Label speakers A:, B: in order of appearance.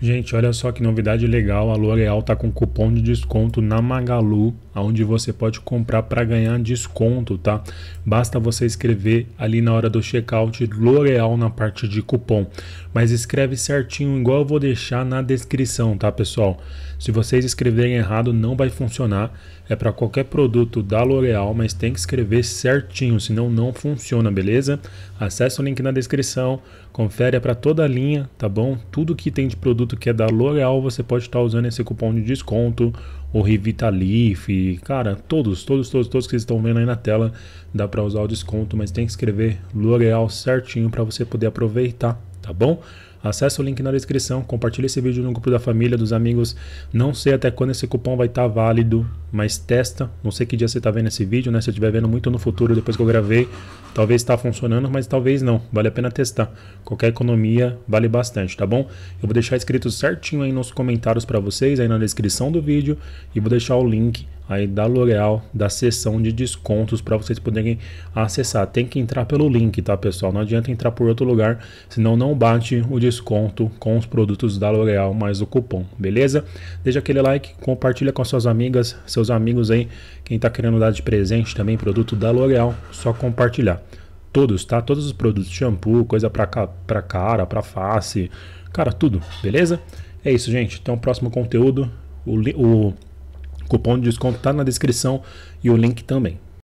A: Gente, olha só que novidade legal, a L'Oréal está com cupom de desconto na Magalu, onde você pode comprar para ganhar desconto, tá? Basta você escrever ali na hora do checkout L'Oréal na parte de cupom. Mas escreve certinho, igual eu vou deixar na descrição, tá, pessoal? Se vocês escreverem errado, não vai funcionar. É para qualquer produto da L'Oréal, mas tem que escrever certinho, senão não funciona, beleza? Acesse o link na descrição, confere é para toda a linha, tá bom? Tudo que tem de produto produto que é da L'Oréal, você pode estar usando esse cupom de desconto, o Revitalif, cara, todos, todos, todos, todos que vocês estão vendo aí na tela, dá para usar o desconto, mas tem que escrever L'Oréal certinho para você poder aproveitar, tá bom? Acesse o link na descrição, compartilhe esse vídeo no grupo da família, dos amigos. Não sei até quando esse cupom vai estar tá válido, mas testa. Não sei que dia você está vendo esse vídeo, né? Se eu estiver vendo muito no futuro, depois que eu gravei, talvez está funcionando, mas talvez não. Vale a pena testar. Qualquer economia vale bastante, tá bom? Eu vou deixar escrito certinho aí nos comentários para vocês, aí na descrição do vídeo, e vou deixar o link aí da L'Oréal, da sessão de descontos para vocês poderem acessar. Tem que entrar pelo link, tá, pessoal? Não adianta entrar por outro lugar, senão não bate o desconto desconto com os produtos da L'Oréal mais o cupom, beleza? Deixa aquele like, compartilha com suas amigas, seus amigos aí, quem está querendo dar de presente também produto da L'Oréal, só compartilhar. Todos, tá? Todos os produtos, shampoo, coisa para pra cara, para face, cara, tudo, beleza? É isso, gente. Então, próximo conteúdo, o, o cupom de desconto tá na descrição e o link também.